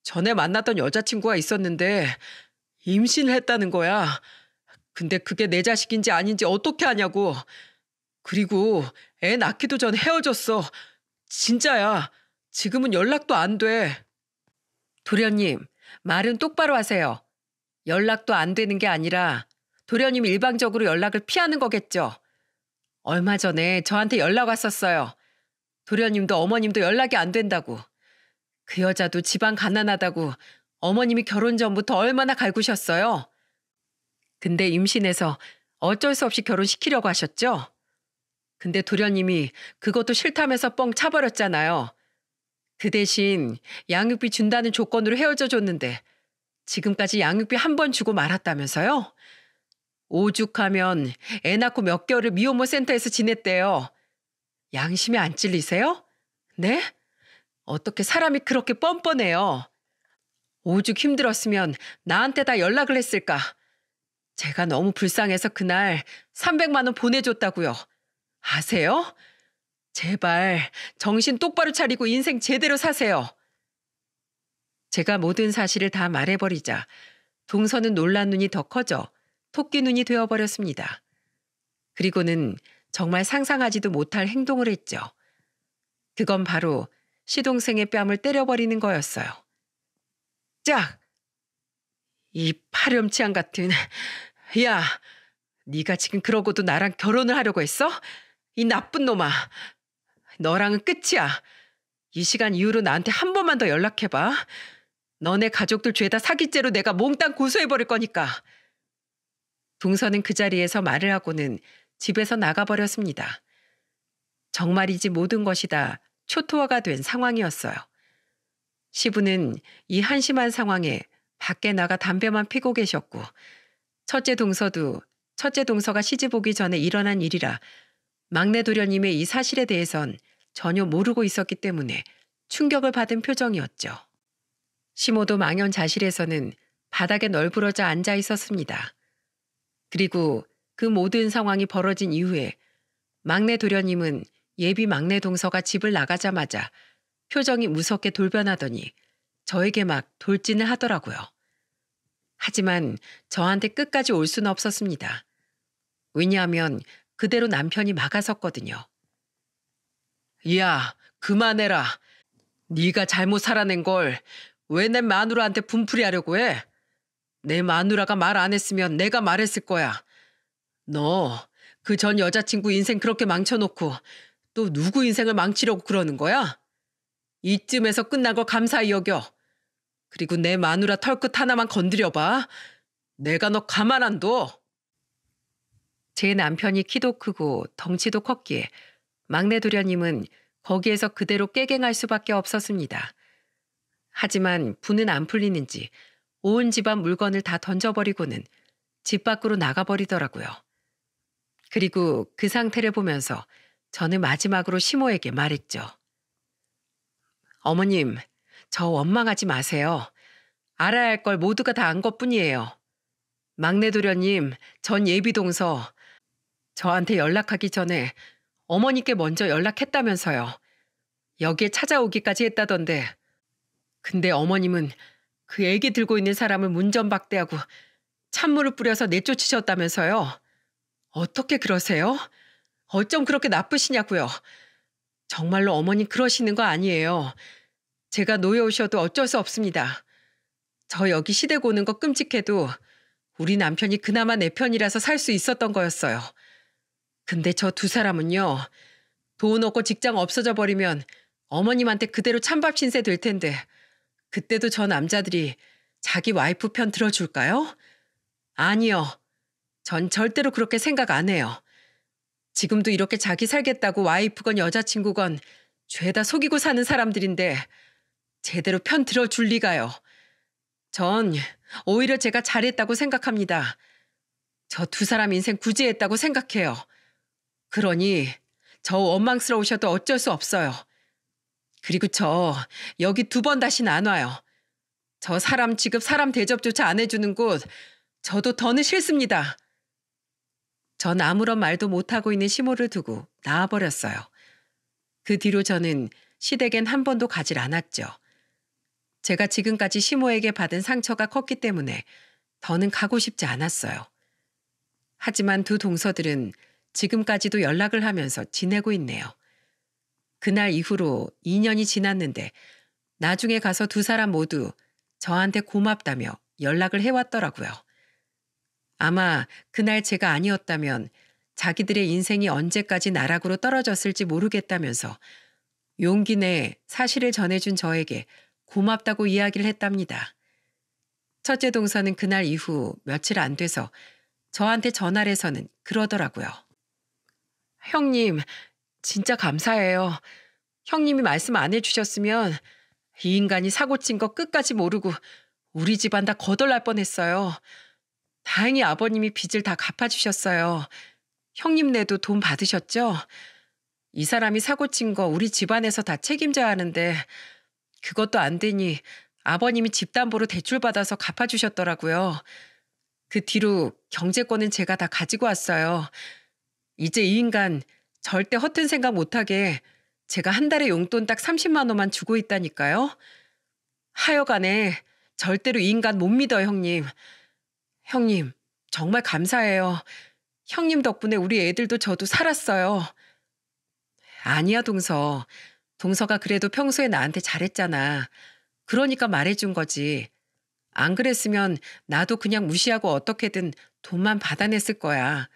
Speaker 1: 전에 만났던 여자친구가 있었는데 임신을 했다는 거야. 근데 그게 내 자식인지 아닌지 어떻게 아냐고. 그리고 애 낳기도 전 헤어졌어. 진짜야. 지금은 연락도 안 돼. 도련님, 말은 똑바로 하세요. 연락도 안 되는 게 아니라 도련님 일방적으로 연락을 피하는 거겠죠. 얼마 전에 저한테 연락 왔었어요. 도련님도 어머님도 연락이 안 된다고. 그 여자도 집안 가난하다고 어머님이 결혼 전부터 얼마나 갈구셨어요. 근데 임신해서 어쩔 수 없이 결혼시키려고 하셨죠? 근데 도련님이 그것도 싫다면서 뻥 차버렸잖아요. 그 대신 양육비 준다는 조건으로 헤어져 줬는데 지금까지 양육비 한 번 주고 말았다면서요? 오죽하면 애 낳고 몇 개월을 미혼모 센터에서 지냈대요. 양심이 안 찔리세요? 네? 어떻게 사람이 그렇게 뻔뻔해요? 오죽 힘들었으면 나한테 다 연락을 했을까? 제가 너무 불쌍해서 그날 300만 원 보내줬다고요. 아세요? 제발 정신 똑바로 차리고 인생 제대로 사세요. 제가 모든 사실을 다 말해버리자 동서는 놀란 눈이 더 커져 토끼 눈이 되어버렸습니다. 그리고는 정말 상상하지도 못할 행동을 했죠. 그건 바로 시동생의 뺨을 때려버리는 거였어요. 짝! 이 파렴치한 같은... 야, 네가 지금 그러고도 나랑 결혼을 하려고 했어? 이 나쁜 놈아! 너랑은 끝이야. 이 시간 이후로 나한테 한 번만 더 연락해봐. 너네 가족들 죄다 사기죄로 내가 몽땅 고소해버릴 거니까. 동서는 그 자리에서 말을 하고는 집에서 나가버렸습니다. 정말이지 모든 것이 다 초토화가 된 상황이었어요. 시부는 이 한심한 상황에 밖에 나가 담배만 피고 계셨고 첫째 동서도 첫째 동서가 시집 오기 전에 일어난 일이라 막내 도련님의 이 사실에 대해선 전혀 모르고 있었기 때문에 충격을 받은 표정이었죠. 시모도 망연자실에서는 바닥에 널브러져 앉아 있었습니다. 그리고 그 모든 상황이 벌어진 이후에 막내 도련님은 예비 막내 동서가 집을 나가자마자 표정이 무섭게 돌변하더니 저에게 막 돌진을 하더라고요. 하지만 저한테 끝까지 올 수는 없었습니다. 왜냐하면 그대로 남편이 막아섰거든요. 야, 그만해라. 네가 잘못 살아낸 걸 왜 내 마누라한테 분풀이하려고 해? 내 마누라가 말 안 했으면 내가 말했을 거야. 너 그 전 여자친구 인생 그렇게 망쳐놓고 또 누구 인생을 망치려고 그러는 거야? 이쯤에서 끝난 거 감사히 여겨. 그리고 내 마누라 털끝 하나만 건드려봐. 내가 너 가만 안 둬. 제 남편이 키도 크고 덩치도 컸기에 막내 도련님은 거기에서 그대로 깨갱할 수밖에 없었습니다. 하지만 분은 안 풀리는지 온 집안 물건을 다 던져버리고는 집 밖으로 나가버리더라고요. 그리고 그 상태를 보면서 저는 마지막으로 시모에게 말했죠. 어머님, 저 원망하지 마세요. 알아야 할 걸 모두가 다 안것 뿐이에요. 막내 도련님, 전 예비동서. 저한테 연락하기 전에 어머니께 먼저 연락했다면서요. 여기에 찾아오기까지 했다던데. 근데 어머님은 그 애기 들고 있는 사람을 문전박대하고 찬물을 뿌려서 내쫓으셨다면서요. 어떻게 그러세요? 어쩜 그렇게 나쁘시냐고요. 정말로 어머니 그러시는 거 아니에요. 제가 놓여 오셔도 어쩔 수 없습니다. 저 여기 시댁 오는 거 끔찍해도 우리 남편이 그나마 내 편이라서 살 수 있었던 거였어요. 근데 저 두 사람은요. 돈 없고 직장 없어져 버리면 어머님한테 그대로 찬밥 신세 될 텐데 그때도 저 남자들이 자기 와이프 편 들어줄까요? 아니요. 전 절대로 그렇게 생각 안 해요. 지금도 이렇게 자기 살겠다고 와이프건 여자친구건 죄다 속이고 사는 사람들인데 제대로 편 들어줄 리가요. 전 오히려 제가 잘했다고 생각합니다. 저 두 사람 인생 구제했다고 생각해요. 그러니 저 원망스러우셔도 어쩔 수 없어요. 그리고 저 여기 두 번다시안 와요. 저 사람 취급 사람 대접조차 안 해주는 곳 저도 더는 싫습니다. 전 아무런 말도 못하고 있는 시모를 두고 나와버렸어요. 그 뒤로 저는 시댁엔 한 번도 가질 않았죠. 제가 지금까지 시모에게 받은 상처가 컸기 때문에 더는 가고 싶지 않았어요. 하지만 두 동서들은 지금까지도 연락을 하면서 지내고 있네요. 그날 이후로 2년이 지났는데 나중에 가서 두 사람 모두 저한테 고맙다며 연락을 해왔더라고요. 아마 그날 제가 아니었다면 자기들의 인생이 언제까지 나락으로 떨어졌을지 모르겠다면서 용기 내 사실을 전해준 저에게 고맙다고 이야기를 했답니다. 첫째 동서는 그날 이후 며칠 안 돼서 저한테 전화를 해서는 그러더라고요. 형님, 진짜 감사해요. 형님이 말씀 안 해주셨으면 이 인간이 사고 친 거 끝까지 모르고 우리 집안 다 거덜날 뻔했어요. 다행히 아버님이 빚을 다 갚아주셨어요. 형님네도 돈 받으셨죠? 이 사람이 사고 친 거 우리 집안에서 다 책임져야 하는데 그것도 안 되니 아버님이 집담보로 대출받아서 갚아주셨더라고요. 그 뒤로 경제권은 제가 다 가지고 왔어요. 이제 이 인간 절대 허튼 생각 못하게 제가 한 달에 용돈 딱 30만 원만 주고 있다니까요. 하여간에 절대로 이 인간 못 믿어요, 형님. 형님, 정말 감사해요. 형님 덕분에 우리 애들도 저도 살았어요. 아니야, 동서. 동서가 그래도 평소에 나한테 잘했잖아. 그러니까 말해준 거지. 안 그랬으면 나도 그냥 무시하고 어떻게든 돈만 받아냈을 거야.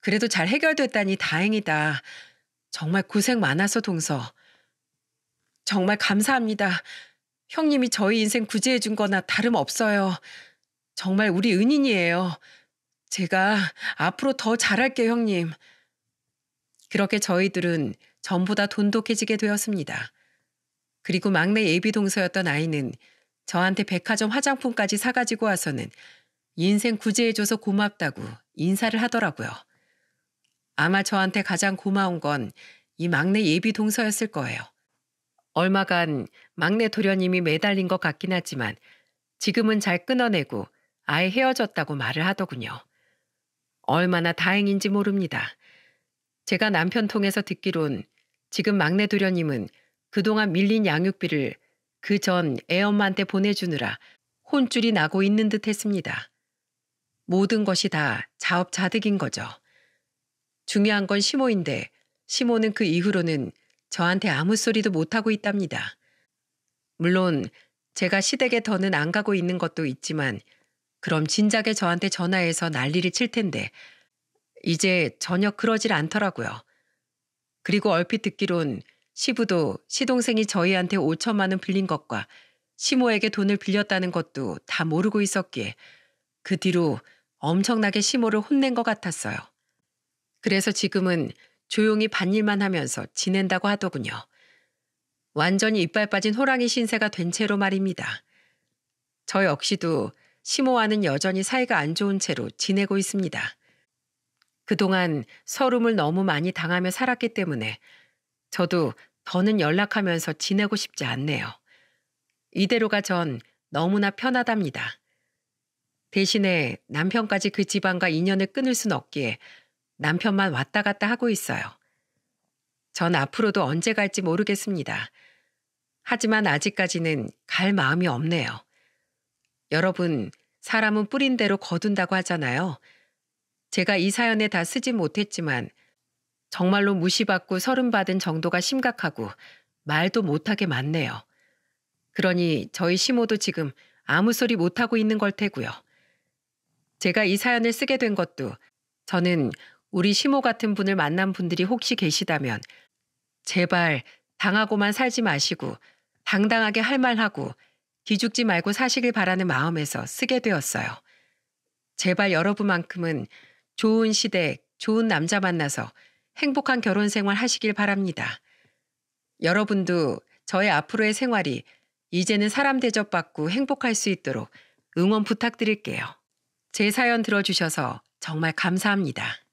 Speaker 1: 그래도 잘 해결됐다니 다행이다. 정말 고생 많아서 동서. 정말 감사합니다. 형님이 저희 인생 구제해준 거나 다름없어요. 정말 우리 은인이에요. 제가 앞으로 더 잘할게요, 형님. 그렇게 저희들은 전보다 돈독해지게 되었습니다. 그리고 막내 예비 동서였던 아이는 저한테 백화점 화장품까지 사가지고 와서는 인생 구제해줘서 고맙다고 인사를 하더라고요. 아마 저한테 가장 고마운 건 이 막내 예비 동서였을 거예요. 얼마간 막내 도련님이 매달린 것 같긴 하지만 지금은 잘 끊어내고 아예 헤어졌다고 말을 하더군요. 얼마나 다행인지 모릅니다. 제가 남편 통해서 듣기론 지금 막내 도련님은 그동안 밀린 양육비를 그 전 애엄마한테 보내주느라 혼줄이 나고 있는 듯 했습니다. 모든 것이 다 자업자득인 거죠. 중요한 건 시모인데 시모는 그 이후로는 저한테 아무 소리도 못하고 있답니다. 물론 제가 시댁에 더는 안 가고 있는 것도 있지만 그럼 진작에 저한테 전화해서 난리를 칠 텐데 이제 전혀 그러질 않더라고요. 그리고 얼핏 듣기론 시부도 시동생이 저희한테 5천만 원 빌린 것과 시모에게 돈을 빌렸다는 것도 다 모르고 있었기에 그 뒤로 엄청나게 시모를 혼낸 것 같았어요. 그래서 지금은 조용히 밭일만 하면서 지낸다고 하더군요. 완전히 이빨 빠진 호랑이 신세가 된 채로 말입니다. 저 역시도 심모와는 여전히 사이가 안 좋은 채로 지내고 있습니다. 그동안 서름을 너무 많이 당하며 살았기 때문에 저도 더는 연락하면서 지내고 싶지 않네요. 이대로가 전 너무나 편하답니다. 대신에 남편까지 그 집안과 인연을 끊을 순 없기에 남편만 왔다 갔다 하고 있어요. 전 앞으로도 언제 갈지 모르겠습니다. 하지만 아직까지는 갈 마음이 없네요. 여러분, 사람은 뿌린 대로 거둔다고 하잖아요. 제가 이 사연에 다 쓰지 못했지만 정말로 무시받고 서른받은 정도가 심각하고 말도 못하게 많네요. 그러니 저희 시모도 지금 아무 소리 못하고 있는 걸 테고요. 제가 이 사연을 쓰게 된 것도 저는 우리 시모 같은 분을 만난 분들이 혹시 계시다면 제발 당하고만 살지 마시고 당당하게 할 말하고 기죽지 말고 사시길 바라는 마음에서 쓰게 되었어요. 제발 여러분만큼은 좋은 시댁, 좋은 남자 만나서 행복한 결혼 생활 하시길 바랍니다. 여러분도 저의 앞으로의 생활이 이제는 사람 대접받고 행복할 수 있도록 응원 부탁드릴게요. 제 사연 들어주셔서 정말 감사합니다.